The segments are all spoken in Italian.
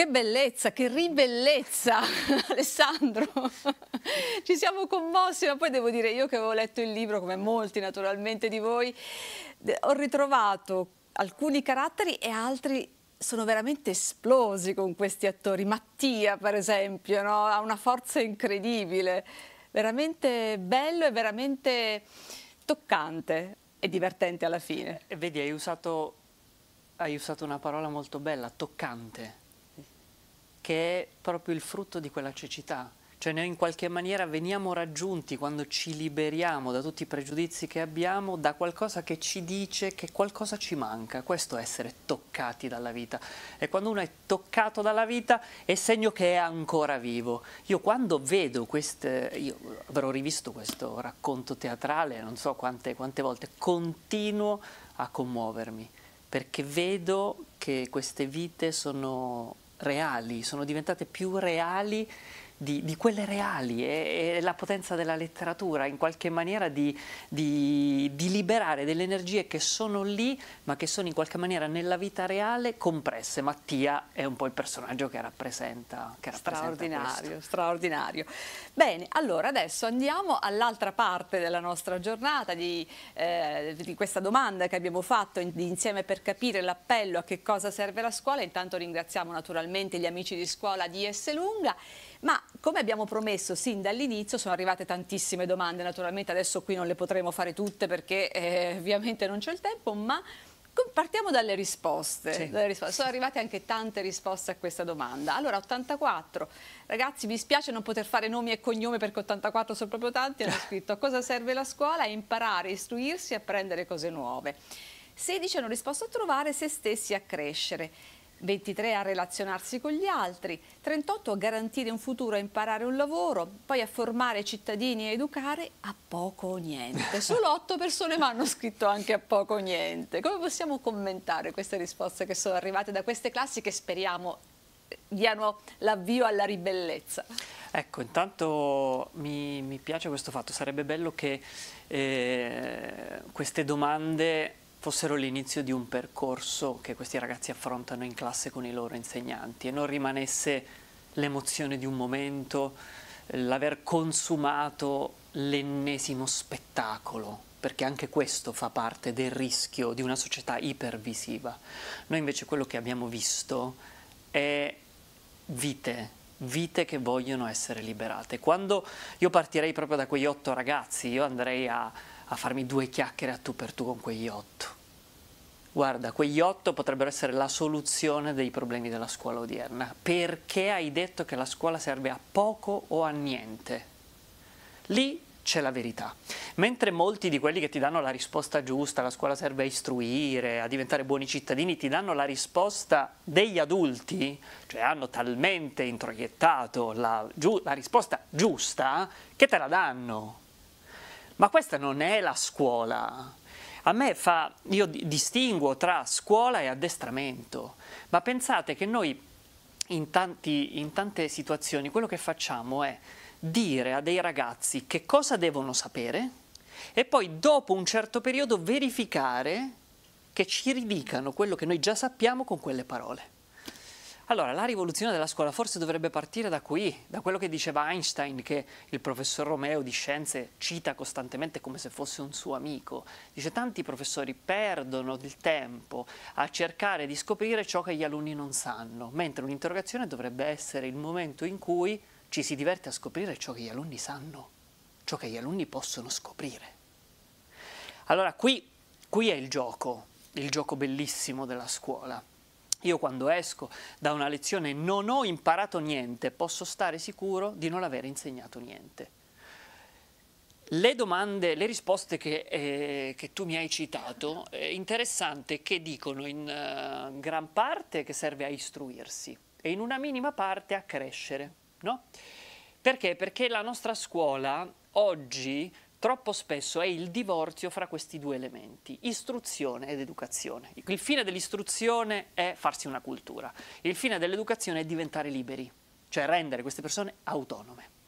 Che bellezza, che ribellezza, Alessandro. Ci siamo commossi, ma poi devo dire io che avevo letto il libro, come molti naturalmente di voi, ho ritrovato alcuni caratteri e altri sono veramente esplosi con questi attori. Mattia, per esempio, no? ha una forza incredibile. Veramente bello e veramente toccante e divertente alla fine. Eh, eh, vedi, hai usato, hai usato una parola molto bella, toccante che è proprio il frutto di quella cecità. Cioè noi in qualche maniera veniamo raggiunti quando ci liberiamo da tutti i pregiudizi che abbiamo, da qualcosa che ci dice che qualcosa ci manca. Questo è essere toccati dalla vita. E quando uno è toccato dalla vita è segno che è ancora vivo. Io quando vedo queste, io avrò rivisto questo racconto teatrale, non so quante, quante volte, continuo a commuovermi perché vedo che queste vite sono reali, sono diventate più reali di, di quelle reali, e, è, la potenza della letteratura, in qualche maniera di, di, di liberare delle energie che sono lì, ma che sono in qualche maniera nella vita reale compresse. Mattia è un po' il personaggio che rappresenta. Che straordinario, rappresenta straordinario. Bene, allora adesso andiamo all'altra parte della nostra giornata, di, eh, di questa domanda che abbiamo fatto in, insieme per capire l'appello a che cosa serve la scuola. Intanto ringraziamo naturalmente gli amici di scuola di S. Lunga ma come abbiamo promesso sin dall'inizio sono arrivate tantissime domande, naturalmente adesso qui non le potremo fare tutte perché eh, ovviamente non c'è il tempo, ma partiamo dalle risposte. Sì. dalle risposte. Sono arrivate anche tante risposte a questa domanda. Allora, 84. Ragazzi, mi spiace non poter fare nomi e cognome perché 84 sono proprio tanti. Hanno scritto a cosa serve la scuola? A imparare, istruirsi, apprendere cose nuove. 16 hanno risposto a trovare se stessi a crescere. 23 a relazionarsi con gli altri, 38 a garantire un futuro, a imparare un lavoro, poi a formare cittadini e educare a poco o niente. Solo 8 persone mi hanno scritto anche a poco o niente. Come possiamo commentare queste risposte che sono arrivate da queste classi che speriamo eh, diano l'avvio alla ribellezza? Ecco, intanto mi, mi, piace questo fatto, sarebbe bello che eh, queste domande fossero l'inizio di un percorso che questi ragazzi affrontano in classe con i loro insegnanti e non rimanesse l'emozione di un momento, l'aver consumato l'ennesimo spettacolo, perché anche questo fa parte del rischio di una società ipervisiva. Noi invece quello che abbiamo visto è vite, vite che vogliono essere liberate. Quando io partirei proprio da quegli otto ragazzi, io andrei a a farmi due chiacchiere a tu per tu con quegli otto. Guarda, quegli otto potrebbero essere la soluzione dei problemi della scuola odierna. Perché hai detto che la scuola serve a poco o a niente? Lì c'è la verità. Mentre molti di quelli che ti danno la risposta giusta, la scuola serve a istruire, a diventare buoni cittadini, ti danno la risposta degli adulti, cioè hanno talmente introiettato la, giu- la risposta giusta che te la danno ma questa non è la scuola. A me fa, io distinguo tra scuola e addestramento, ma pensate che noi in, tanti, in tante situazioni quello che facciamo è dire a dei ragazzi che cosa devono sapere e poi dopo un certo periodo verificare che ci ridicano quello che noi già sappiamo con quelle parole. Allora, la rivoluzione della scuola forse dovrebbe partire da qui, da quello che diceva Einstein, che il professor Romeo di scienze cita costantemente come se fosse un suo amico. Dice, tanti professori perdono del tempo a cercare di scoprire ciò che gli alunni non sanno, mentre un'interrogazione dovrebbe essere il momento in cui ci si diverte a scoprire ciò che gli alunni sanno, ciò che gli alunni possono scoprire. Allora, qui, qui è il gioco, il gioco bellissimo della scuola. Io quando esco da una lezione non ho imparato niente, posso stare sicuro di non aver insegnato niente. Le domande, le risposte che, eh, che tu mi hai citato, è eh, interessante che dicono in uh, gran parte che serve a istruirsi e in una minima parte a crescere, no? Perché? Perché la nostra scuola oggi troppo spesso è il divorzio fra questi due elementi, istruzione ed educazione. Il fine dell'istruzione è farsi una cultura, il fine dell'educazione è diventare liberi, cioè rendere queste persone autonome.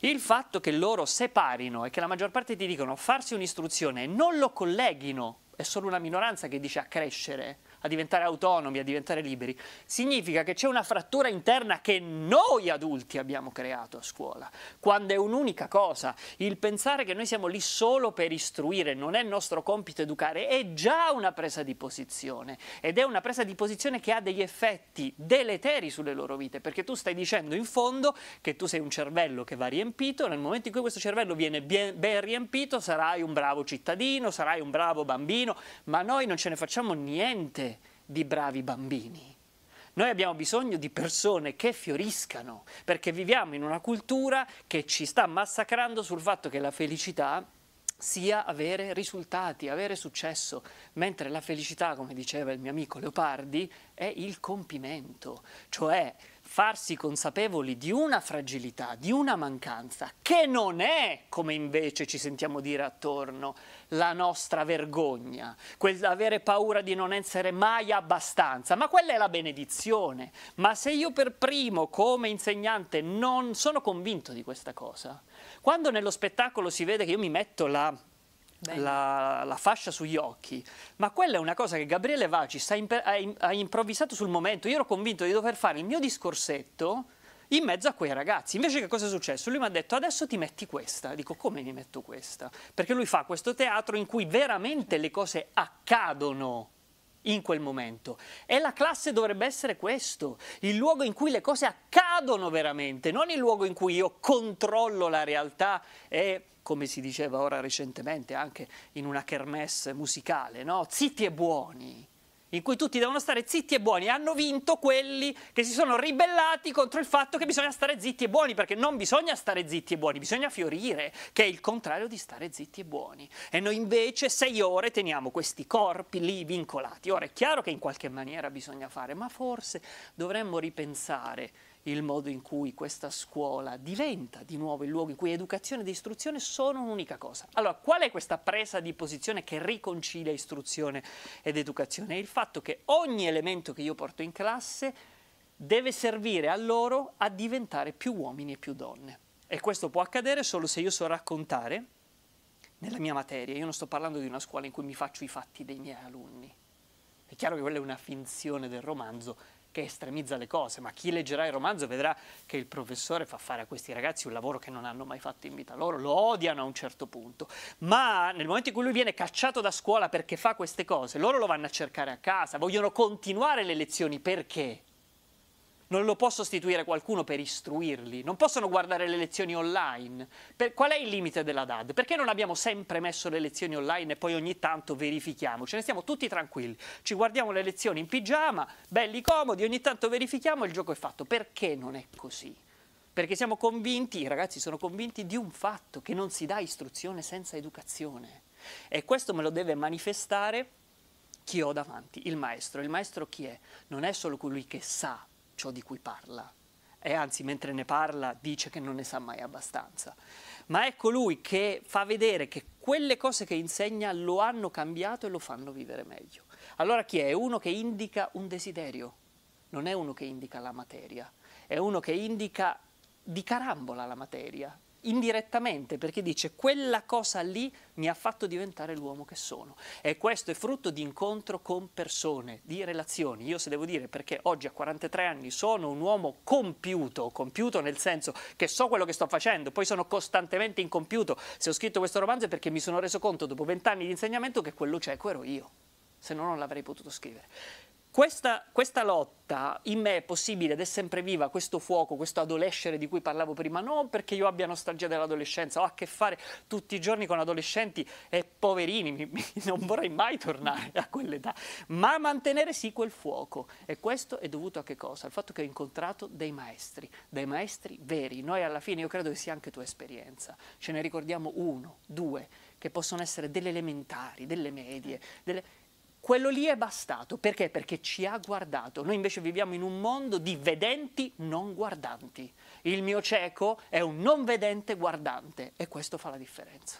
Il fatto che loro separino e che la maggior parte ti dicono farsi un'istruzione e non lo colleghino, è solo una minoranza che dice a crescere, a diventare autonomi, a diventare liberi, significa che c'è una frattura interna che noi adulti abbiamo creato a scuola, quando è un'unica cosa, il pensare che noi siamo lì solo per istruire, non è nostro compito educare, è già una presa di posizione ed è una presa di posizione che ha degli effetti deleteri sulle loro vite, perché tu stai dicendo in fondo che tu sei un cervello che va riempito, nel momento in cui questo cervello viene ben riempito sarai un bravo cittadino, sarai un bravo bambino, ma noi non ce ne facciamo niente di bravi bambini. Noi abbiamo bisogno di persone che fioriscano, perché viviamo in una cultura che ci sta massacrando sul fatto che la felicità sia avere risultati, avere successo, mentre la felicità, come diceva il mio amico Leopardi, è il compimento, cioè farsi consapevoli di una fragilità, di una mancanza, che non è, come invece ci sentiamo dire attorno, la nostra vergogna, quell'avere paura di non essere mai abbastanza, ma quella è la benedizione. Ma se io per primo, come insegnante, non sono convinto di questa cosa, quando nello spettacolo si vede che io mi metto la la, la, fascia sugli occhi, ma quella è una cosa che Gabriele Vaci ha, improvvisato sul momento. Io ero convinto di dover fare il mio discorsetto in mezzo a quei ragazzi. Invece che cosa è successo? Lui mi ha detto adesso ti metti questa. Dico come mi metto questa? Perché lui fa questo teatro in cui veramente le cose accadono in quel momento. E la classe dovrebbe essere questo, il luogo in cui le cose accadono veramente, non il luogo in cui io controllo la realtà e come si diceva ora recentemente anche in una kermesse musicale, no? Zitti e buoni in cui tutti devono stare zitti e buoni. Hanno vinto quelli che si sono ribellati contro il fatto che bisogna stare zitti e buoni, perché non bisogna stare zitti e buoni, bisogna fiorire, che è il contrario di stare zitti e buoni. E noi invece sei ore teniamo questi corpi lì vincolati. Ora è chiaro che in qualche maniera bisogna fare, ma forse dovremmo ripensare il modo in cui questa scuola diventa di nuovo il luogo in cui educazione ed istruzione sono un'unica cosa. Allora, qual è questa presa di posizione che riconcilia istruzione ed educazione? È il fatto che ogni elemento che io porto in classe deve servire a loro a diventare più uomini e più donne. E questo può accadere solo se io so raccontare nella mia materia. Io non sto parlando di una scuola in cui mi faccio i fatti dei miei alunni. È chiaro che quella è una finzione del romanzo, che estremizza le cose, ma chi leggerà il romanzo vedrà che il professore fa fare a questi ragazzi un lavoro che non hanno mai fatto in vita loro, lo odiano a un certo punto, ma nel momento in cui lui viene cacciato da scuola perché fa queste cose, loro lo vanno a cercare a casa, vogliono continuare le lezioni perché? non lo può sostituire qualcuno per istruirli, non possono guardare le lezioni online. Per, qual è il limite della DAD? Perché non abbiamo sempre messo le lezioni online e poi ogni tanto verifichiamo? Ce ne stiamo tutti tranquilli, ci guardiamo le lezioni in pigiama, belli comodi, ogni tanto verifichiamo e il gioco è fatto. Perché non è così? Perché siamo convinti, i ragazzi sono convinti di un fatto, che non si dà istruzione senza educazione. E questo me lo deve manifestare chi ho davanti, il maestro. Il maestro chi è? Non è solo colui che sa ciò di cui parla e anzi mentre ne parla dice che non ne sa mai abbastanza, ma è colui ecco che fa vedere che quelle cose che insegna lo hanno cambiato e lo fanno vivere meglio. Allora chi è? È uno che indica un desiderio, non è uno che indica la materia, è uno che indica di carambola la materia, indirettamente perché dice quella cosa lì mi ha fatto diventare l'uomo che sono e questo è frutto di incontro con persone, di relazioni. Io se devo dire perché oggi a 43 anni sono un uomo compiuto, compiuto nel senso che so quello che sto facendo, poi sono costantemente incompiuto. Se ho scritto questo romanzo è perché mi sono reso conto dopo vent'anni di insegnamento che quello cieco ero io, se no non l'avrei potuto scrivere. Questa, questa, lotta in me è possibile ed è sempre viva, questo fuoco, questo adolescere di cui parlavo prima, non perché io abbia nostalgia dell'adolescenza, ho a che fare tutti i giorni con adolescenti e poverini, mi, mi, non vorrei mai tornare a quell'età, ma mantenere sì quel fuoco e questo è dovuto a che cosa? Al fatto che ho incontrato dei maestri, dei maestri veri, noi alla fine io credo che sia anche tua esperienza, ce ne ricordiamo uno, due, che possono essere delle elementari, delle medie, delle quello lì è bastato. Perché? Perché ci ha guardato. Noi invece viviamo in un mondo di vedenti non guardanti. Il mio cieco è un non vedente guardante e questo fa la differenza.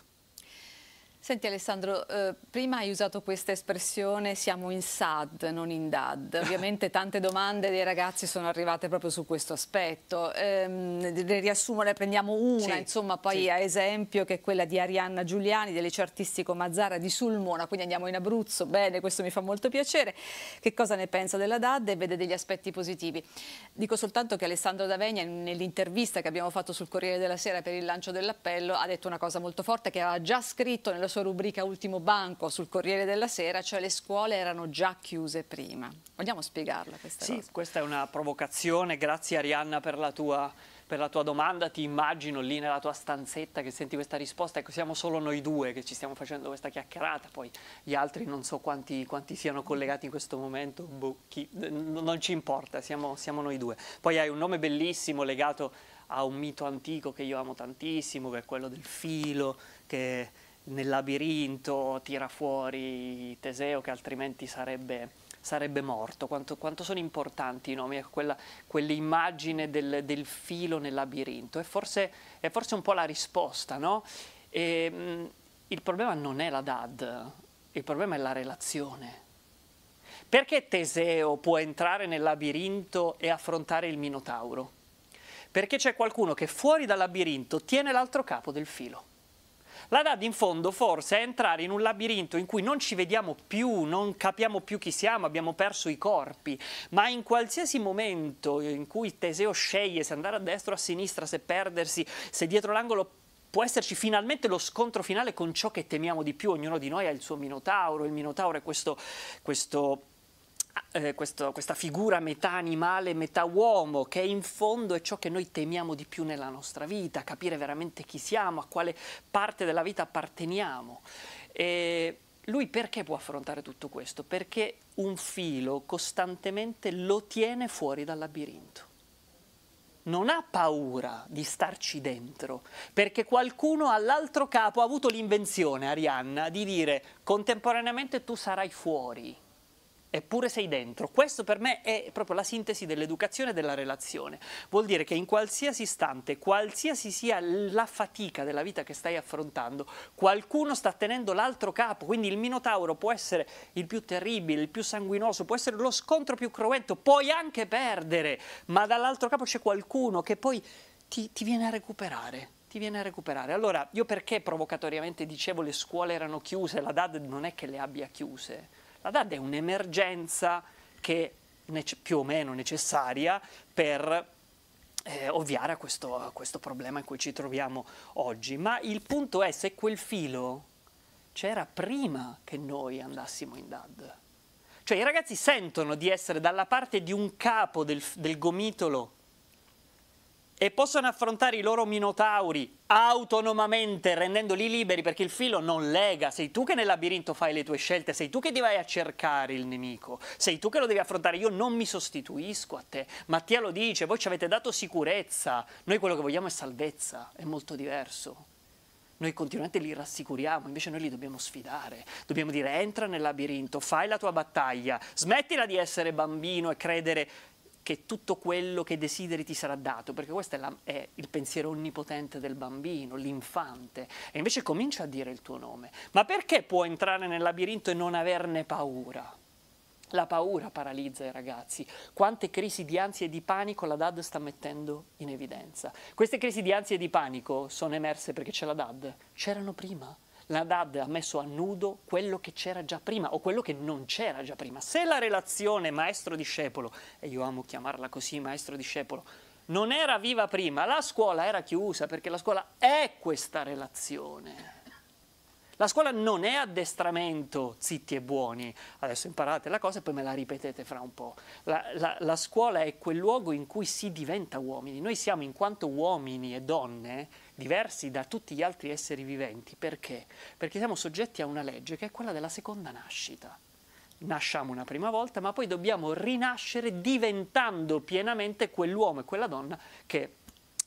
Senti Alessandro, eh, prima hai usato questa espressione siamo in SAD, non in DAD. Ovviamente tante domande dei ragazzi sono arrivate proprio su questo aspetto. Eh, ne riassumo, ne prendiamo una, sì, insomma, poi sì. a esempio che è quella di Arianna Giuliani, del liceo artistico Mazzara di Sulmona, quindi andiamo in Abruzzo, bene, questo mi fa molto piacere. Che cosa ne pensa della DAD e vede degli aspetti positivi? Dico soltanto che Alessandro D'Avegna nell'intervista che abbiamo fatto sul Corriere della Sera per il lancio dell'appello ha detto una cosa molto forte che aveva già scritto nello sua rubrica Ultimo Banco sul Corriere della Sera, cioè le scuole erano già chiuse prima. Vogliamo spiegarla questa sì, cosa? questa è una provocazione, grazie Arianna per la tua per la tua domanda, ti immagino lì nella tua stanzetta che senti questa risposta, ecco siamo solo noi due che ci stiamo facendo questa chiacchierata, poi gli altri non so quanti, quanti siano collegati in questo momento, boh, chi, non ci importa, siamo, siamo noi due. Poi hai un nome bellissimo legato a un mito antico che io amo tantissimo, che è quello del filo, che nel labirinto tira fuori Teseo che altrimenti sarebbe, sarebbe morto. Quanto, quanto, sono importanti i nomi, ecco, quell'immagine del, del, filo nel labirinto. È forse, è forse un po' la risposta, no? E, ehm, mh, il problema non è la DAD, il problema è la relazione. Perché Teseo può entrare nel labirinto e affrontare il Minotauro? Perché c'è qualcuno che fuori dal labirinto tiene l'altro capo del filo. La DAD in fondo forse è entrare in un labirinto in cui non ci vediamo più, non capiamo più chi siamo, abbiamo perso i corpi, ma in qualsiasi momento in cui Teseo sceglie se andare a destra o a sinistra, se perdersi, se dietro l'angolo può esserci finalmente lo scontro finale con ciò che temiamo di più, ognuno di noi ha il suo Minotauro, il Minotauro è questo, questo eh, questo, questa figura metà animale, metà uomo, che in fondo è ciò che noi temiamo di più nella nostra vita, capire veramente chi siamo, a quale parte della vita apparteniamo. E lui perché può affrontare tutto questo? Perché un filo costantemente lo tiene fuori dal labirinto non ha paura di starci dentro, perché qualcuno all'altro capo ha avuto l'invenzione, Arianna, di dire contemporaneamente tu sarai fuori eppure sei dentro. Questo per me è proprio la sintesi dell'educazione e della relazione. Vuol dire che in qualsiasi istante, qualsiasi sia la fatica della vita che stai affrontando, qualcuno sta tenendo l'altro capo, quindi il Minotauro può essere il più terribile, il più sanguinoso, può essere lo scontro più cruento, puoi anche perdere, ma dall'altro capo c'è qualcuno che poi ti, ti viene a recuperare ti viene a recuperare. Allora, io perché provocatoriamente dicevo le scuole erano chiuse, la DAD non è che le abbia chiuse, DAD è un'emergenza che più o meno necessaria per eh, ovviare a questo, a questo problema in cui ci troviamo oggi. Ma il punto è se quel filo c'era prima che noi andassimo in DAD. Cioè i ragazzi sentono di essere dalla parte di un capo del, del gomitolo e possono affrontare i loro minotauri autonomamente, rendendoli liberi perché il filo non lega, sei tu che nel labirinto fai le tue scelte, sei tu che ti vai a cercare il nemico, sei tu che lo devi affrontare, io non mi sostituisco a te. Mattia lo dice, voi ci avete dato sicurezza, noi quello che vogliamo è salvezza, è molto diverso. Noi continuamente li rassicuriamo, invece noi li dobbiamo sfidare, dobbiamo dire entra nel labirinto, fai la tua battaglia, smettila di essere bambino e credere che tutto quello che desideri ti sarà dato, perché questo è, la, è il pensiero onnipotente del bambino, l'infante, e invece comincia a dire il tuo nome. Ma perché può entrare nel labirinto e non averne paura? La paura paralizza i ragazzi. Quante crisi di ansia e di panico la DAD sta mettendo in evidenza? Queste crisi di ansia e di panico sono emerse perché c'è la DAD? C'erano prima? la DAD ha messo a nudo quello che c'era già prima o quello che non c'era già prima. Se la relazione maestro-discepolo, e io amo chiamarla così maestro-discepolo, non era viva prima, la scuola era chiusa perché la scuola è questa relazione. La scuola non è addestramento zitti e buoni, adesso imparate la cosa e poi me la ripetete fra un po'. La, la, la scuola è quel luogo in cui si diventa uomini, noi siamo in quanto uomini e donne diversi da tutti gli altri esseri viventi, perché? Perché siamo soggetti a una legge che è quella della seconda nascita nasciamo una prima volta, ma poi dobbiamo rinascere diventando pienamente quell'uomo e quella donna che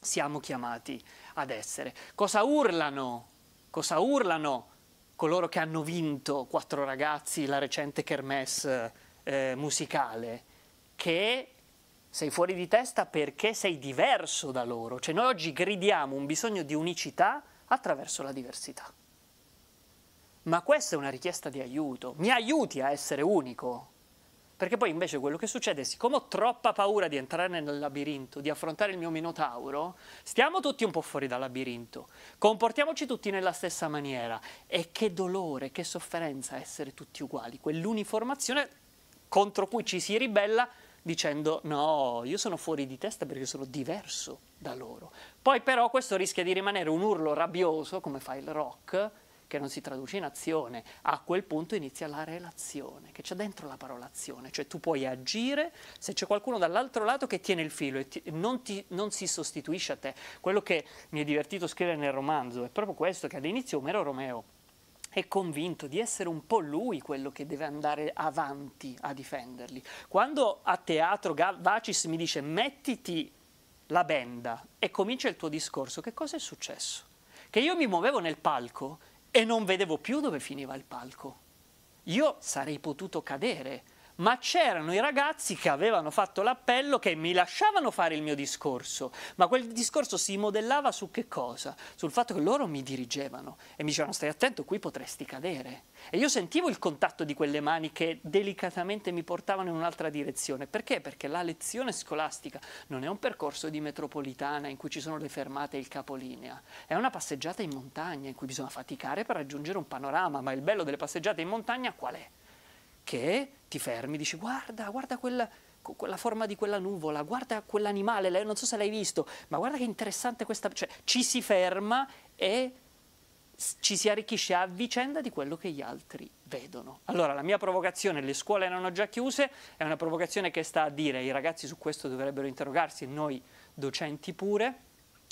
siamo chiamati ad essere. Cosa urlano? Cosa urlano coloro che hanno vinto, quattro ragazzi, la recente kermesse eh, musicale, che sei fuori di testa perché sei diverso da loro. Cioè noi oggi gridiamo un bisogno di unicità attraverso la diversità. Ma questa è una richiesta di aiuto. Mi aiuti a essere unico, perché poi invece quello che succede è siccome ho troppa paura di entrare nel labirinto, di affrontare il mio minotauro, stiamo tutti un po' fuori dal labirinto, comportiamoci tutti nella stessa maniera. E che dolore, che sofferenza essere tutti uguali, quell'uniformazione contro cui ci si ribella dicendo no, io sono fuori di testa perché sono diverso da loro. Poi però questo rischia di rimanere un urlo rabbioso, come fa il rock, che non si traduce in azione, a quel punto inizia la relazione, che c'è dentro la parola azione, cioè tu puoi agire se c'è qualcuno dall'altro lato che tiene il filo e ti, non, ti, non, si sostituisce a te. Quello che mi è divertito scrivere nel romanzo è proprio questo, che all'inizio Omero Romeo è convinto di essere un po' lui quello che deve andare avanti a difenderli. Quando a teatro Vacis mi dice mettiti la benda e comincia il tuo discorso, che cosa è successo? Che io mi muovevo nel palco e non vedevo più dove finiva il palco. Io sarei potuto cadere ma c'erano i ragazzi che avevano fatto l'appello che mi lasciavano fare il mio discorso, ma quel discorso si modellava su che cosa? Sul fatto che loro mi dirigevano e mi dicevano stai attento, qui potresti cadere. E io sentivo il contatto di quelle mani che delicatamente mi portavano in un'altra direzione. Perché? Perché la lezione scolastica non è un percorso di metropolitana in cui ci sono le fermate e il capolinea, è una passeggiata in montagna in cui bisogna faticare per raggiungere un panorama, ma il bello delle passeggiate in montagna qual è? che ti fermi, dici guarda, guarda quella, quella forma di quella nuvola, guarda quell'animale, non so se l'hai visto, ma guarda che interessante questa... Cioè, ci si ferma e ci si arricchisce a vicenda di quello che gli altri vedono. Allora, la mia provocazione, le scuole erano già chiuse, è una provocazione che sta a dire, i ragazzi su questo dovrebbero interrogarsi, noi docenti pure,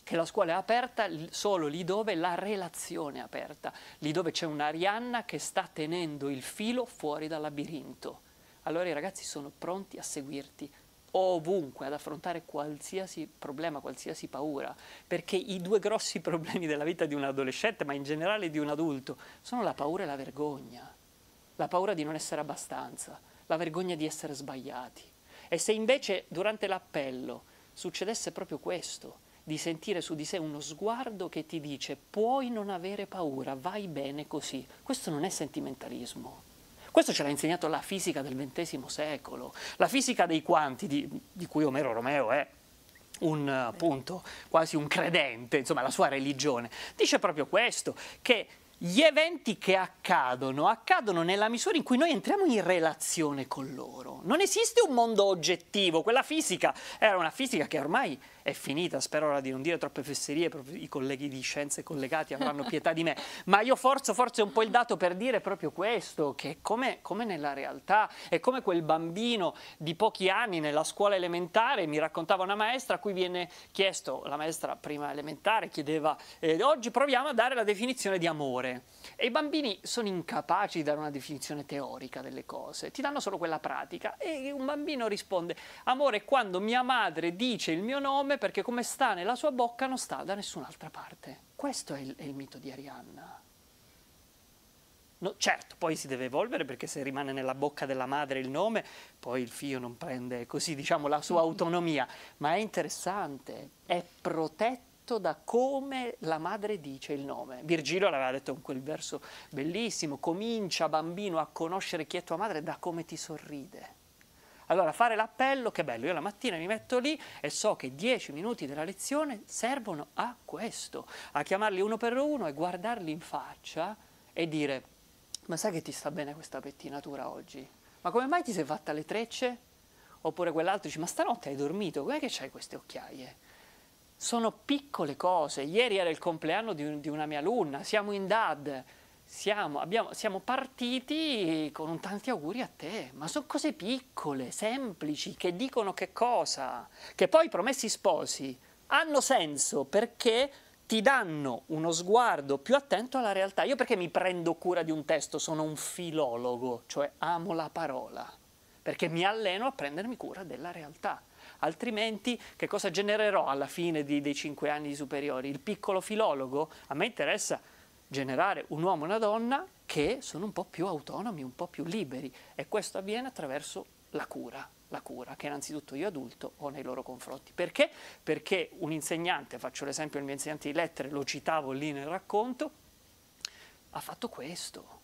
che la scuola è aperta solo lì dove la relazione è aperta, lì dove c'è un'Arianna che sta tenendo il filo fuori dal labirinto. Allora i ragazzi sono pronti a seguirti ovunque, ad affrontare qualsiasi problema, qualsiasi paura, perché i due grossi problemi della vita di un adolescente, ma in generale di un adulto, sono la paura e la vergogna, la paura di non essere abbastanza, la vergogna di essere sbagliati. E se invece durante l'appello succedesse proprio questo, di sentire su di sé uno sguardo che ti dice puoi non avere paura, vai bene così. Questo non è sentimentalismo. Questo ce l'ha insegnato la fisica del XX secolo, la fisica dei quanti, di, di cui Omero Romeo è un appunto quasi un credente, insomma la sua religione, dice proprio questo, che gli eventi che accadono accadono nella misura in cui noi entriamo in relazione con loro. Non esiste un mondo oggettivo, quella fisica era una fisica che ormai è finita, spero ora di non dire troppe fesserie, i colleghi di scienze collegati avranno pietà di me, ma io forzo forse un po' il dato per dire proprio questo, che come, come nella realtà, è come quel bambino di pochi anni nella scuola elementare, mi raccontava una maestra a cui viene chiesto, la maestra prima elementare chiedeva, eh, oggi proviamo a dare la definizione di amore, e i bambini sono incapaci di dare una definizione teorica delle cose, ti danno solo quella pratica, e un bambino risponde, amore è quando mia madre dice il mio nome, perché come sta nella sua bocca non sta da nessun'altra parte. Questo è il, è il mito di Arianna. No, certo, poi si deve evolvere perché se rimane nella bocca della madre il nome, poi il figlio non prende così diciamo la sua autonomia, ma è interessante, è protetto da come la madre dice il nome. Virgilio l'aveva detto in quel verso bellissimo, comincia bambino a conoscere chi è tua madre da come ti sorride. Allora fare l'appello, che bello, io la mattina mi metto lì e so che dieci minuti della lezione servono a questo, a chiamarli uno per uno e guardarli in faccia e dire ma sai che ti sta bene questa pettinatura oggi? Ma come mai ti sei fatta le trecce? Oppure quell'altro dice ma stanotte hai dormito, com'è che c'hai queste occhiaie? Sono piccole cose, ieri era il compleanno di, un, di una mia alunna, siamo in DAD, siamo, abbiamo, siamo, partiti con un tanti auguri a te, ma sono cose piccole, semplici, che dicono che cosa? Che poi i promessi sposi hanno senso perché ti danno uno sguardo più attento alla realtà. Io perché mi prendo cura di un testo? Sono un filologo, cioè amo la parola, perché mi alleno a prendermi cura della realtà altrimenti che cosa genererò alla fine di, dei cinque anni superiori? Il piccolo filologo? A me interessa generare un uomo e una donna che sono un po' più autonomi, un po' più liberi e questo avviene attraverso la cura, la cura che innanzitutto io adulto ho nei loro confronti. Perché? Perché un insegnante, faccio l'esempio del mio insegnante di lettere, lo citavo lì nel racconto, ha fatto questo,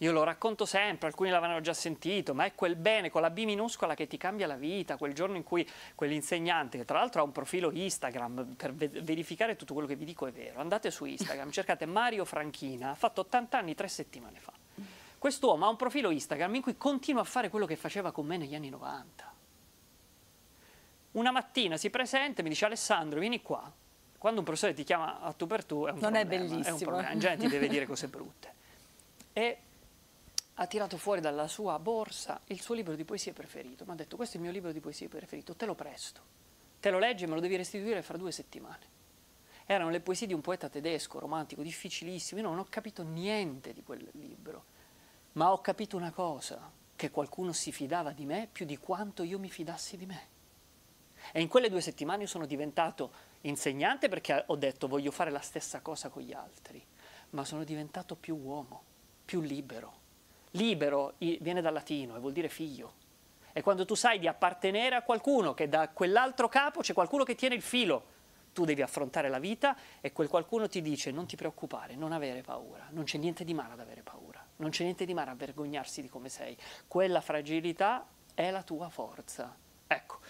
io lo racconto sempre, alcuni l'avranno già sentito, ma è quel bene con la B minuscola che ti cambia la vita, quel giorno in cui quell'insegnante, che tra l'altro ha un profilo Instagram, per verificare tutto quello che vi dico è vero, andate su Instagram, cercate Mario Franchina, ha fatto 80 anni tre settimane fa. Quest'uomo ha un profilo Instagram in cui continua a fare quello che faceva con me negli anni 90. Una mattina si presenta e mi dice Alessandro, vieni qua. Quando un professore ti chiama a tu per tu è un non problema. Non è bellissimo. È un problema, la gente deve dire cose brutte. E ha tirato fuori dalla sua borsa il suo libro di poesie preferito, mi ha detto questo è il mio libro di poesie preferito, te lo presto, te lo leggi e me lo devi restituire fra due settimane. Erano le poesie di un poeta tedesco, romantico, difficilissimo, io non ho capito niente di quel libro, ma ho capito una cosa, che qualcuno si fidava di me più di quanto io mi fidassi di me. E in quelle due settimane io sono diventato insegnante perché ho detto voglio fare la stessa cosa con gli altri, ma sono diventato più uomo, più libero Libero viene dal latino e vuol dire figlio. È quando tu sai di appartenere a qualcuno, che da quell'altro capo c'è qualcuno che tiene il filo. Tu devi affrontare la vita e quel qualcuno ti dice non ti preoccupare, non avere paura, non c'è niente di male ad avere paura, non c'è niente di male a vergognarsi di come sei. Quella fragilità è la tua forza. Ecco.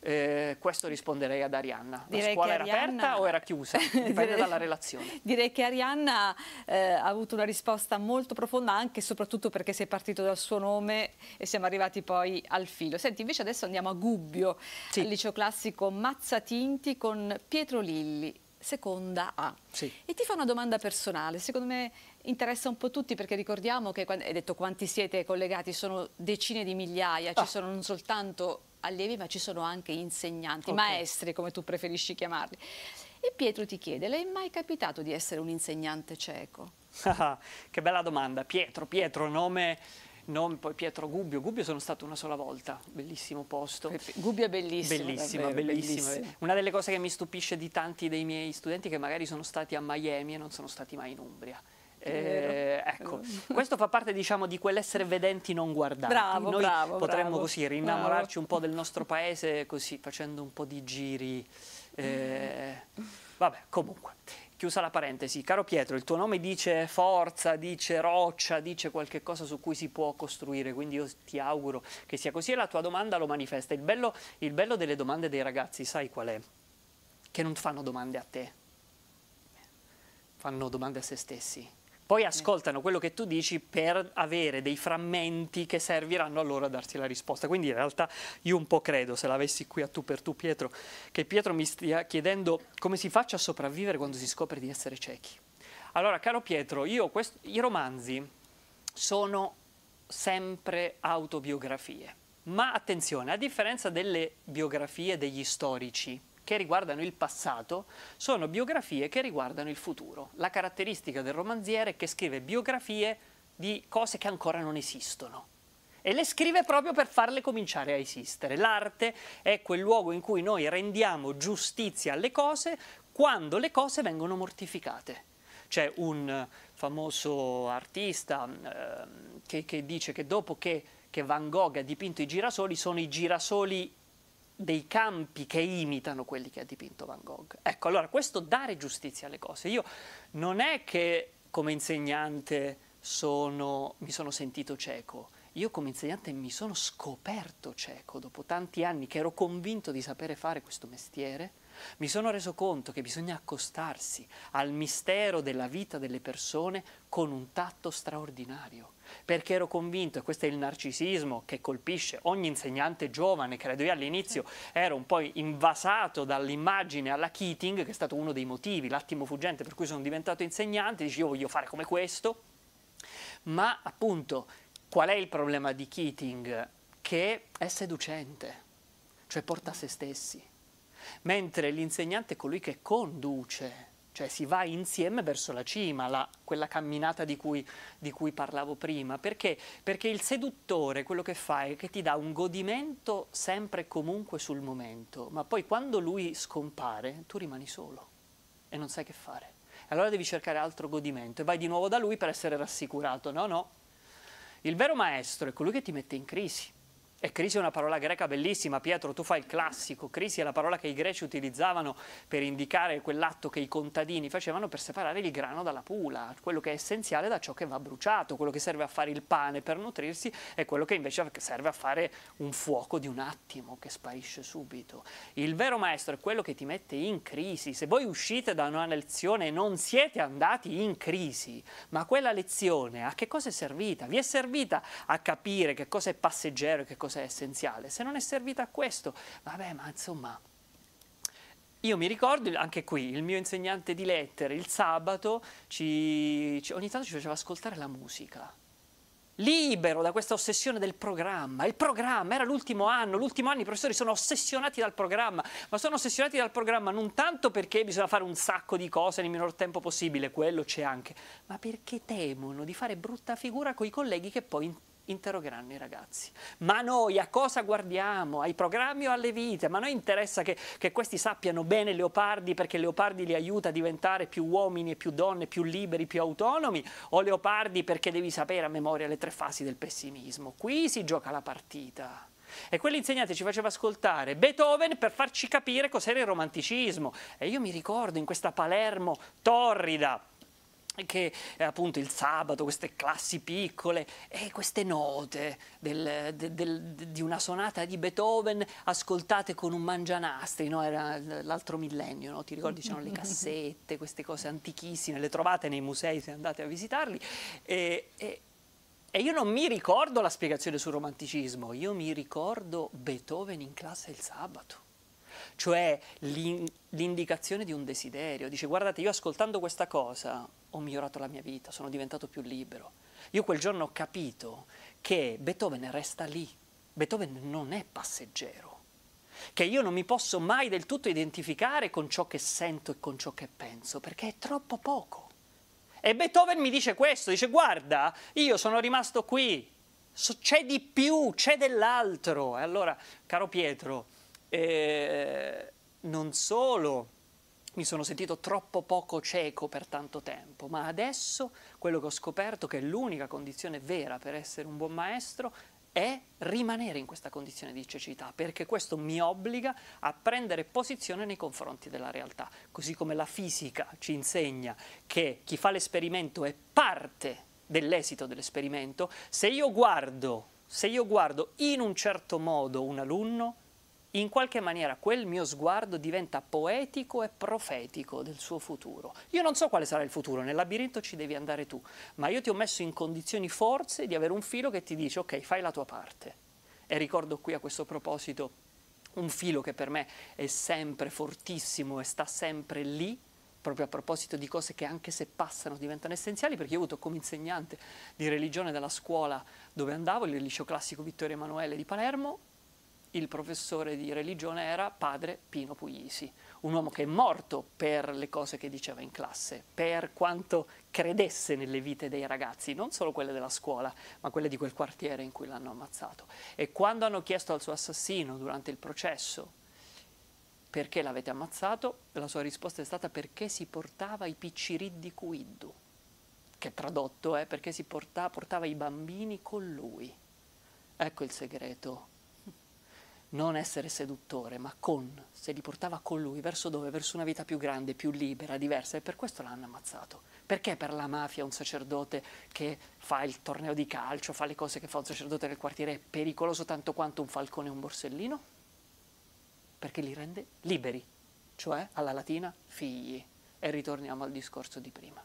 Eh, questo risponderei ad Arianna. La scuola era Arianna... aperta o era chiusa? Dipende dalla relazione. Direi che Arianna eh, ha avuto una risposta molto profonda anche e soprattutto perché si è partito dal suo nome e siamo arrivati poi al filo. Senti, invece adesso andiamo a Gubbio, sì. al liceo classico Mazzatinti con Pietro Lilli, seconda A. Sì. E ti fa una domanda personale, secondo me interessa un po' tutti perché ricordiamo che, hai detto quanti siete collegati, sono decine di migliaia, ah. ci sono non soltanto allievi ma ci sono anche insegnanti, okay. maestri come tu preferisci chiamarli. E Pietro ti chiede, le è mai capitato di essere un insegnante cieco? che bella domanda, Pietro, Pietro, nome non poi Pietro Gubbio. Gubbio sono stato una sola volta, bellissimo posto. Gubbio è bellissimo. Bellissima, davvero, bellissima. bellissima. Una delle cose che mi stupisce di tanti dei miei studenti che magari sono stati a Miami e non sono stati mai in Umbria. Eh, ecco, questo fa parte diciamo di quell'essere vedenti non guardati. Bravo, Noi bravo, potremmo bravo. così rinnamorarci un po' del nostro paese così facendo un po' di giri. Eh, vabbè, comunque. Chiusa la parentesi, caro Pietro, il tuo nome dice forza, dice roccia, dice qualche cosa su cui si può costruire, quindi io ti auguro che sia così e la tua domanda lo manifesta. Il bello, il bello delle domande dei ragazzi, sai qual è? Che non fanno domande a te, fanno domande a se stessi poi ascoltano quello che tu dici per avere dei frammenti che serviranno a loro a darsi la risposta. Quindi in realtà io un po' credo, se l'avessi qui a tu per tu Pietro, che Pietro mi stia chiedendo come si faccia a sopravvivere quando si scopre di essere ciechi. Allora, caro Pietro, io quest- i romanzi sono sempre autobiografie, ma attenzione, a differenza delle biografie degli storici, che riguardano il passato sono biografie che riguardano il futuro. La caratteristica del romanziere è che scrive biografie di cose che ancora non esistono e le scrive proprio per farle cominciare a esistere. L'arte è quel luogo in cui noi rendiamo giustizia alle cose quando le cose vengono mortificate. C'è un famoso artista eh, che, che, dice che dopo che, che Van Gogh ha dipinto i girasoli, sono i girasoli dei campi che imitano quelli che ha dipinto Van Gogh. Ecco, allora questo dare giustizia alle cose. Io non è che come insegnante sono, mi sono sentito cieco, io come insegnante mi sono scoperto cieco dopo tanti anni che ero convinto di sapere fare questo mestiere, mi sono reso conto che bisogna accostarsi al mistero della vita delle persone con un tatto straordinario, perché ero convinto, e questo è il narcisismo che colpisce ogni insegnante giovane, credo io all'inizio ero un po' invasato dall'immagine alla Keating, che è stato uno dei motivi, l'attimo fuggente per cui sono diventato insegnante, dici io voglio fare come questo, ma appunto Qual è il problema di Keating? Che è seducente, cioè porta a se stessi, mentre l'insegnante è colui che conduce, cioè si va insieme verso la cima, la, quella camminata di cui, di cui parlavo prima. Perché? Perché il seduttore quello che fa è che ti dà un godimento sempre e comunque sul momento, ma poi quando lui scompare tu rimani solo e non sai che fare. Allora devi cercare altro godimento e vai di nuovo da lui per essere rassicurato. No, no, il vero maestro è colui che ti mette in crisi. E crisi è una parola greca bellissima, Pietro, tu fai il classico. Crisi è la parola che i greci utilizzavano per indicare quell'atto che i contadini facevano per separare il grano dalla pula, quello che è essenziale da ciò che va bruciato, quello che serve a fare il pane per nutrirsi e quello che invece serve a fare un fuoco di un attimo che sparisce subito. Il vero maestro è quello che ti mette in crisi. Se voi uscite da una lezione e non siete andati in crisi, ma quella lezione a che cosa è servita? Vi è servita a capire che cosa è passeggero e che cosa cosa è essenziale. Se non è servita a questo, vabbè, ma insomma... Io mi ricordo anche qui il mio insegnante di lettere il sabato ci, ci, ogni tanto ci faceva ascoltare la musica. Libero da questa ossessione del programma. Il programma era l'ultimo anno, l'ultimo anno i professori sono ossessionati dal programma, ma sono ossessionati dal programma non tanto perché bisogna fare un sacco di cose nel minor tempo possibile, quello c'è anche, ma perché temono di fare brutta figura con i colleghi che poi interrogheranno i ragazzi. Ma noi a cosa guardiamo? Ai programmi o alle vite? Ma noi interessa che, che questi sappiano bene Leopardi perché Leopardi li aiuta a diventare più uomini e più donne, più liberi, più autonomi? O Leopardi perché devi sapere a memoria le tre fasi del pessimismo? Qui si gioca la partita. E quell'insegnante ci faceva ascoltare Beethoven per farci capire cos'era il romanticismo. E io mi ricordo in questa Palermo torrida che eh, appunto il sabato, queste classi piccole e eh, queste note del, del, del, di una sonata di Beethoven ascoltate con un mangianastri, no? era l'altro millennio, no? ti ricordi c'erano le cassette, queste cose antichissime, le trovate nei musei se andate a visitarli e, e, e io non mi ricordo la spiegazione sul romanticismo, io mi ricordo Beethoven in classe il sabato cioè l'indicazione di un desiderio. Dice guardate, io ascoltando questa cosa ho migliorato la mia vita, sono diventato più libero. Io quel giorno ho capito che Beethoven resta lì, Beethoven non è passeggero, che io non mi posso mai del tutto identificare con ciò che sento e con ciò che penso, perché è troppo poco. E Beethoven mi dice questo, dice guarda, io sono rimasto qui, c'è di più, c'è dell'altro. E allora, caro Pietro, eh, non solo mi sono sentito troppo poco cieco per tanto tempo, ma adesso quello che ho scoperto che l'unica condizione vera per essere un buon maestro è rimanere in questa condizione di cecità, perché questo mi obbliga a prendere posizione nei confronti della realtà, così come la fisica ci insegna che chi fa l'esperimento è parte dell'esito dell'esperimento, se io guardo, se io guardo in un certo modo un alunno, in qualche maniera quel mio sguardo diventa poetico e profetico del suo futuro. Io non so quale sarà il futuro, nel labirinto ci devi andare tu, ma io ti ho messo in condizioni forze di avere un filo che ti dice ok, fai la tua parte. E ricordo qui a questo proposito un filo che per me è sempre fortissimo e sta sempre lì, proprio a proposito di cose che anche se passano diventano essenziali, perché io ho avuto come insegnante di religione della scuola dove andavo, il liceo classico Vittorio Emanuele di Palermo, il professore di religione era padre Pino Puglisi, un uomo che è morto per le cose che diceva in classe, per quanto credesse nelle vite dei ragazzi, non solo quelle della scuola, ma quelle di quel quartiere in cui l'hanno ammazzato. E quando hanno chiesto al suo assassino durante il processo perché l'avete ammazzato, la sua risposta è stata perché si portava i piccirid di Kuiddu, che tradotto è eh, perché si portava, portava i bambini con lui. Ecco il segreto non essere seduttore, ma con, se li portava con lui, verso dove? Verso una vita più grande, più libera, diversa, e per questo l'hanno ammazzato. Perché per la mafia un sacerdote che fa il torneo di calcio, fa le cose che fa un sacerdote nel quartiere, è pericoloso tanto quanto un falcone o un borsellino? Perché li rende liberi, cioè alla latina figli. E ritorniamo al discorso di prima.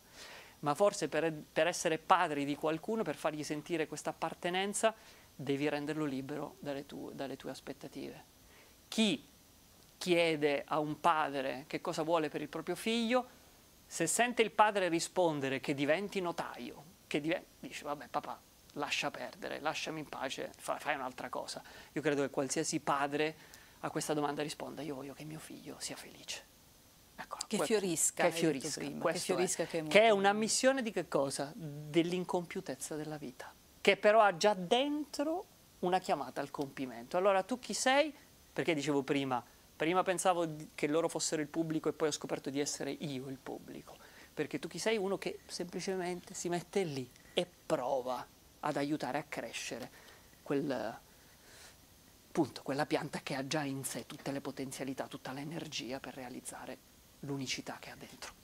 Ma forse per, per essere padri di qualcuno, per fargli sentire questa appartenenza, devi renderlo libero dalle, tu, dalle tue aspettative. Chi chiede a un padre che cosa vuole per il proprio figlio, se sente il padre rispondere che diventi notaio, che diventi, dice vabbè papà, lascia perdere, lasciami in pace, fa, fai un'altra cosa. Io credo che qualsiasi padre a questa domanda risponda, io voglio che mio figlio sia felice. Ecco, che, quel, fiorisca, che fiorisca, prima, che fiorisca, è, che, è, che è un'ammissione di che cosa? Dell'incompiutezza della vita che però ha già dentro una chiamata al compimento. Allora tu chi sei? Perché dicevo prima, prima pensavo che loro fossero il pubblico e poi ho scoperto di essere io il pubblico, perché tu chi sei? Uno che semplicemente si mette lì e prova ad aiutare a crescere quel, appunto, quella pianta che ha già in sé tutte le potenzialità, tutta l'energia per realizzare l'unicità che ha dentro.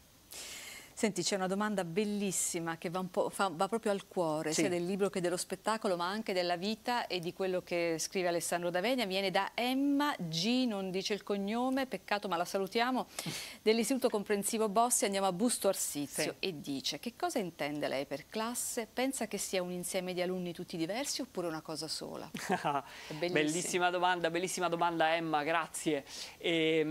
Senti, c'è una domanda bellissima che va, fa, va proprio al cuore, sì. sia del libro che dello spettacolo, ma anche della vita e di quello che scrive Alessandro Davenia. Viene da Emma G, non dice il cognome, peccato ma la salutiamo, dell'Istituto Comprensivo Bossi, andiamo a Busto Arsizio sì. e dice che cosa intende lei per classe? Pensa che sia un insieme di alunni tutti diversi oppure una cosa sola? bellissima. bellissima. domanda, bellissima domanda Emma, grazie. E, ehm,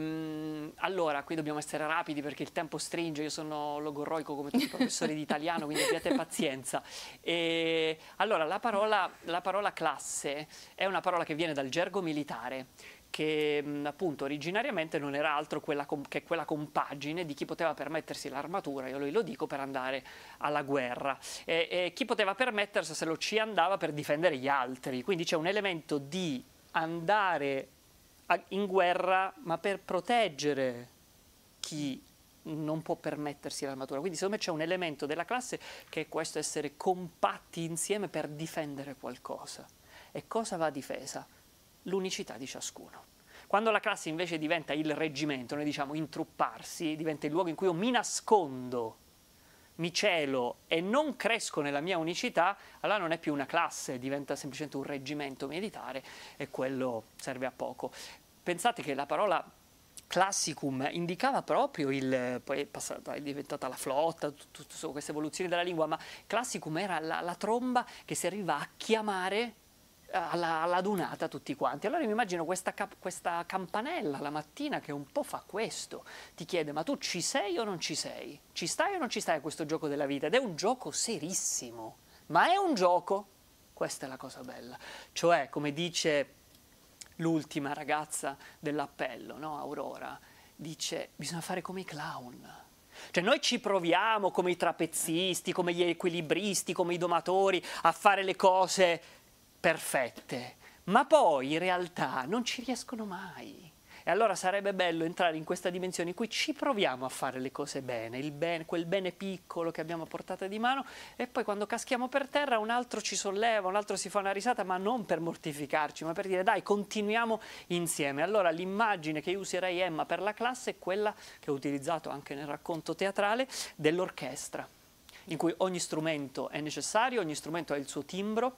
mh, allora, qui dobbiamo essere rapidi perché il tempo stringe, io sono logo gorroico come tutti i professori di italiano, quindi abbiate pazienza. E, allora, la parola, la parola classe è una parola che viene dal gergo militare che appunto originariamente non era altro quella che quella compagine di chi poteva permettersi l'armatura, io lo dico, per andare alla guerra e, e chi poteva permettersi se lo ci andava per difendere gli altri, quindi c'è un elemento di andare a, in guerra ma per proteggere chi non può permettersi l'armatura. Quindi secondo me c'è un elemento della classe che è questo essere compatti insieme per difendere qualcosa. E cosa va difesa? L'unicità di ciascuno. Quando la classe invece diventa il reggimento, noi diciamo intrupparsi, diventa il luogo in cui io mi nascondo, mi celo e non cresco nella mia unicità, allora non è più una classe, diventa semplicemente un reggimento militare e quello serve a poco. Pensate che la parola classicum indicava proprio il, poi è, passata, è diventata la flotta, tutte queste evoluzioni della lingua, ma classicum era la, la tromba che serviva a chiamare eh, alla, alla, dunata tutti quanti. Allora mi immagino questa, cap, questa, campanella la mattina che un po' fa questo, ti chiede ma tu ci sei o non ci sei? Ci stai o non ci stai a questo gioco della vita? Ed è un gioco serissimo, ma è un gioco, questa è la cosa bella. Cioè, come dice l'ultima ragazza dell'appello, no? Aurora, dice bisogna fare come i clown. Cioè noi ci proviamo come i trapezzisti, come gli equilibristi, come i domatori a fare le cose perfette, ma poi in realtà non ci riescono mai. E allora sarebbe bello entrare in questa dimensione in cui ci proviamo a fare le cose bene, bene quel bene piccolo che abbiamo a portata di mano e poi quando caschiamo per terra un altro ci solleva, un altro si fa una risata, ma non per mortificarci, ma per dire dai, continuiamo insieme. Allora l'immagine che io userei Emma per la classe è quella che ho utilizzato anche nel racconto teatrale dell'orchestra, in cui ogni strumento è necessario, ogni strumento ha il suo timbro,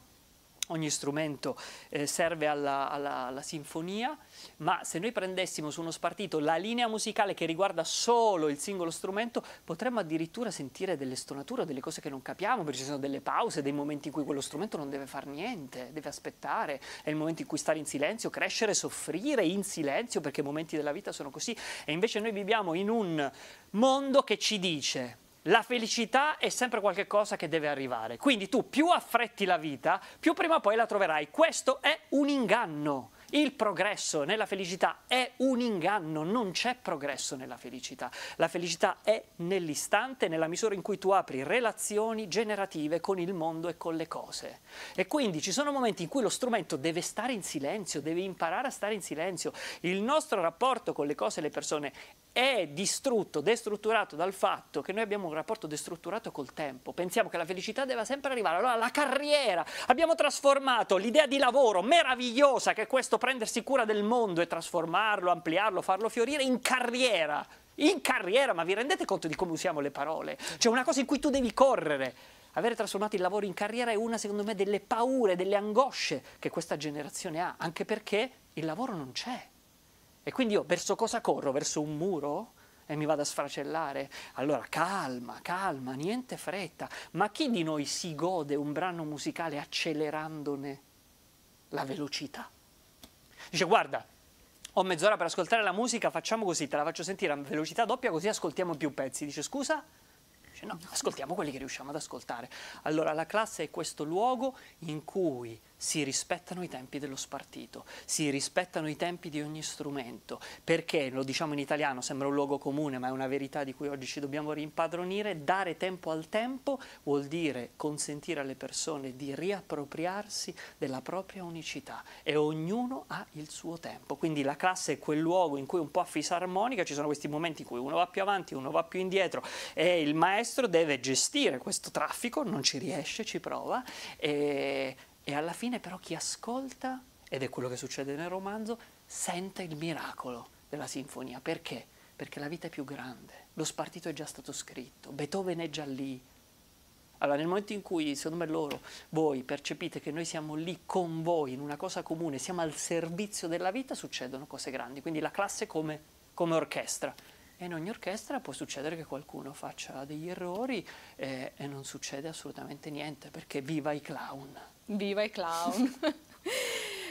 ogni strumento eh, serve alla, alla, alla, sinfonia, ma se noi prendessimo su uno spartito la linea musicale che riguarda solo il singolo strumento, potremmo addirittura sentire delle stonature, delle cose che non capiamo, perché ci sono delle pause, dei momenti in cui quello strumento non deve fare niente, deve aspettare, è il momento in cui stare in silenzio, crescere, soffrire in silenzio, perché i momenti della vita sono così, e invece noi viviamo in un mondo che ci dice la felicità è sempre qualcosa che deve arrivare. Quindi tu più affretti la vita, più prima o poi la troverai. Questo è un inganno. Il progresso nella felicità è un inganno, non c'è progresso nella felicità. La felicità è nell'istante, nella misura in cui tu apri relazioni generative con il mondo e con le cose. E quindi ci sono momenti in cui lo strumento deve stare in silenzio, deve imparare a stare in silenzio. Il nostro rapporto con le cose e le persone è distrutto, destrutturato dal fatto che noi abbiamo un rapporto destrutturato col tempo. Pensiamo che la felicità deve sempre arrivare. Allora la carriera, abbiamo trasformato l'idea di lavoro meravigliosa che è questo prendersi cura del mondo e trasformarlo, ampliarlo, farlo fiorire in carriera. In carriera, ma vi rendete conto di come usiamo le parole? Cioè una cosa in cui tu devi correre. Avere trasformato il lavoro in carriera è una, secondo me, delle paure, delle angosce che questa generazione ha, anche perché il lavoro non c'è. E quindi io verso cosa corro? Verso un muro? E mi vado a sfracellare? Allora calma, calma, niente fretta. Ma chi di noi si gode un brano musicale accelerandone la velocità? Dice guarda, ho mezz'ora per ascoltare la musica, facciamo così, te la faccio sentire a velocità doppia così ascoltiamo più pezzi. Dice scusa? Dice no, ascoltiamo quelli che riusciamo ad ascoltare. Allora la classe è questo luogo in cui si rispettano i tempi dello spartito, si rispettano i tempi di ogni strumento, perché, lo diciamo in italiano, sembra un luogo comune, ma è una verità di cui oggi ci dobbiamo rimpadronire, dare tempo al tempo vuol dire consentire alle persone di riappropriarsi della propria unicità e ognuno ha il suo tempo. Quindi la classe è quel luogo in cui un po' a fisarmonica ci sono questi momenti in cui uno va più avanti, uno va più indietro e il maestro deve gestire questo traffico, non ci riesce, ci prova. E e alla fine però chi ascolta, ed è quello che succede nel romanzo, sente il miracolo della sinfonia. Perché? Perché la vita è più grande, lo spartito è già stato scritto, Beethoven è già lì. Allora nel momento in cui, secondo me loro, voi percepite che noi siamo lì con voi in una cosa comune, siamo al servizio della vita, succedono cose grandi. Quindi la classe come, come orchestra. E in ogni orchestra può succedere che qualcuno faccia degli errori e, eh, e non succede assolutamente niente perché viva i clown. Viva i clown!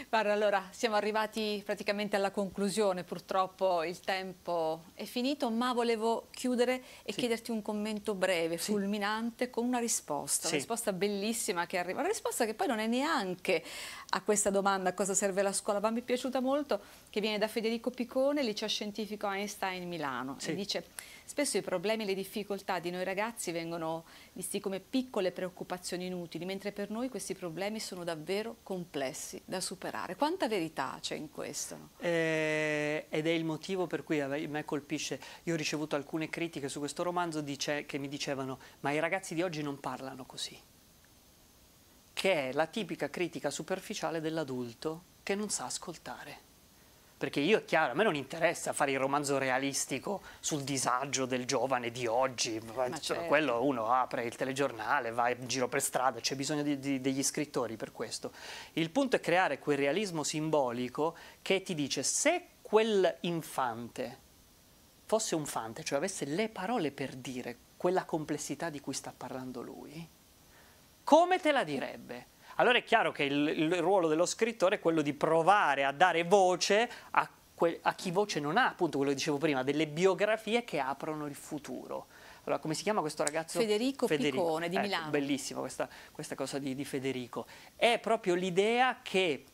Guarda, allora, siamo arrivati praticamente alla conclusione, purtroppo il tempo è finito, ma volevo chiudere e sì. chiederti un commento breve, sì. fulminante, con una risposta, sì. una risposta bellissima che arriva, una risposta che poi non è neanche a questa domanda, a cosa serve la scuola, ma mi è piaciuta molto, che viene da Federico Piccone, liceo scientifico Einstein Milano, e dice Spesso i problemi e le difficoltà di noi ragazzi vengono visti come piccole preoccupazioni inutili, mentre per noi questi problemi sono davvero complessi da superare. Quanta verità c'è in questo? Eh, ed è il motivo per cui a me colpisce. Io ho ricevuto alcune critiche su questo romanzo dice, che mi dicevano ma i ragazzi di oggi non parlano così che è la tipica critica superficiale dell'adulto che non sa ascoltare perché io è chiaro, a me non interessa fare il romanzo realistico sul disagio del giovane di oggi, certo. quello uno apre il telegiornale, va in giro per strada, c'è bisogno di, di, degli scrittori per questo. Il punto è creare quel realismo simbolico che ti dice se quel infante fosse un fante, cioè avesse le parole per dire quella complessità di cui sta parlando lui, come te la direbbe? allora è chiaro che il, il ruolo dello scrittore è quello di provare a dare voce a, a chi voce non ha, appunto quello che dicevo prima, delle biografie che aprono il futuro. Allora, come si chiama questo ragazzo? Federico, Federico. Piccone di ecco, Milano. Bellissima questa, questa cosa di, di Federico. È proprio l'idea che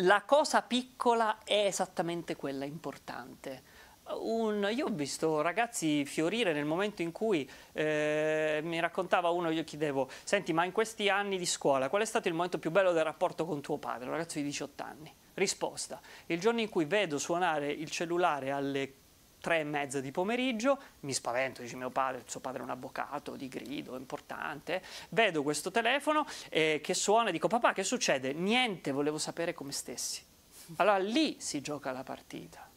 la cosa piccola è esattamente quella importante. Un, io ho visto ragazzi fiorire nel momento in cui eh, mi raccontava uno, io chiedevo, senti ma in questi anni di scuola qual è stato il momento più bello del rapporto con tuo padre, un ragazzo di 18 anni? Risposta, il giorno in cui vedo suonare il cellulare alle tre e mezza di pomeriggio, mi spavento, dice mio padre, suo padre è un avvocato di grido, importante, vedo questo telefono eh, che suona e dico papà che succede? Niente, volevo sapere come stessi. Allora lì si gioca la partita.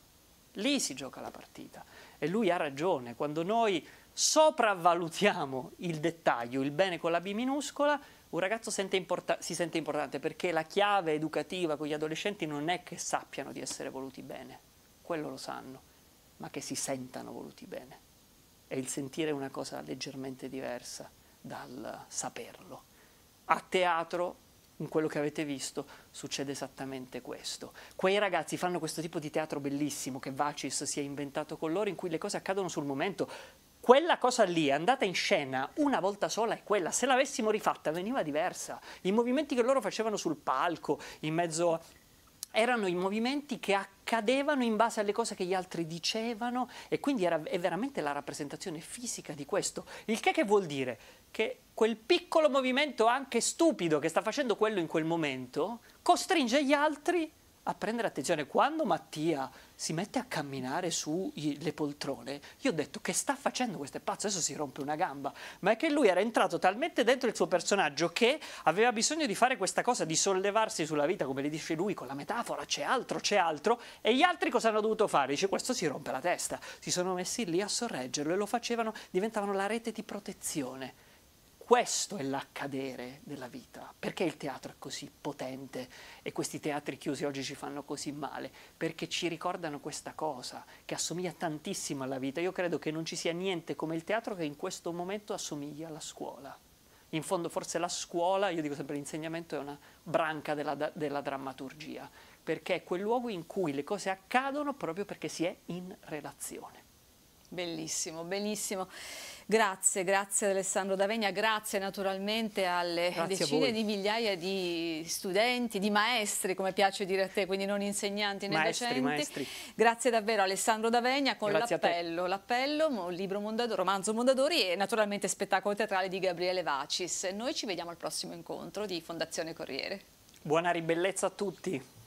Lì si gioca la partita. E lui ha ragione, quando noi sopravvalutiamo il dettaglio, il bene con la B minuscola, un ragazzo sente si sente importante perché la chiave educativa con gli adolescenti non è che sappiano di essere voluti bene, quello lo sanno, ma che si sentano voluti bene. E il sentire è una cosa leggermente diversa dal saperlo. A teatro in quello che avete visto succede esattamente questo. Quei ragazzi fanno questo tipo di teatro bellissimo che Vacis si è inventato con loro, in cui le cose accadono sul momento. Quella cosa lì è andata in scena una volta sola e quella, se l'avessimo rifatta, veniva diversa. I movimenti che loro facevano sul palco, in mezzo erano i movimenti che accadevano in base alle cose che gli altri dicevano e quindi era, è veramente la rappresentazione fisica di questo. Il che che vuol dire? Che quel piccolo movimento anche stupido che sta facendo quello in quel momento costringe gli altri a prendere attenzione. Quando Mattia si mette a camminare sulle poltrone, io ho detto che sta facendo questo è pazzo, adesso si rompe una gamba, ma è che lui era entrato talmente dentro il suo personaggio che aveva bisogno di fare questa cosa, di sollevarsi sulla vita, come le dice lui, con la metafora, c'è altro, c'è altro, e gli altri cosa hanno dovuto fare? Dice questo si rompe la testa, si sono messi lì a sorreggerlo e lo facevano, diventavano la rete di protezione questo è l'accadere della vita. Perché il teatro è così potente e questi teatri chiusi oggi ci fanno così male? Perché ci ricordano questa cosa che assomiglia tantissimo alla vita. Io credo che non ci sia niente come il teatro che in questo momento assomiglia alla scuola. In fondo forse la scuola, io dico sempre l'insegnamento, è una branca della, della drammaturgia, perché è quel luogo in cui le cose accadono proprio perché si è in relazione. Bellissimo, bellissimo. Grazie, grazie Alessandro D'Avegna, grazie naturalmente alle grazie decine di migliaia di studenti, di maestri, come piace dire a te, quindi non insegnanti né maestri, docenti. Maestri. Grazie davvero Alessandro D'Avegna con l'appello, l'appello, libro Mondadori, romanzo Mondadori e naturalmente spettacolo teatrale di Gabriele Vacis. Noi ci vediamo al prossimo incontro di Fondazione Corriere. Buona ribellezza a tutti.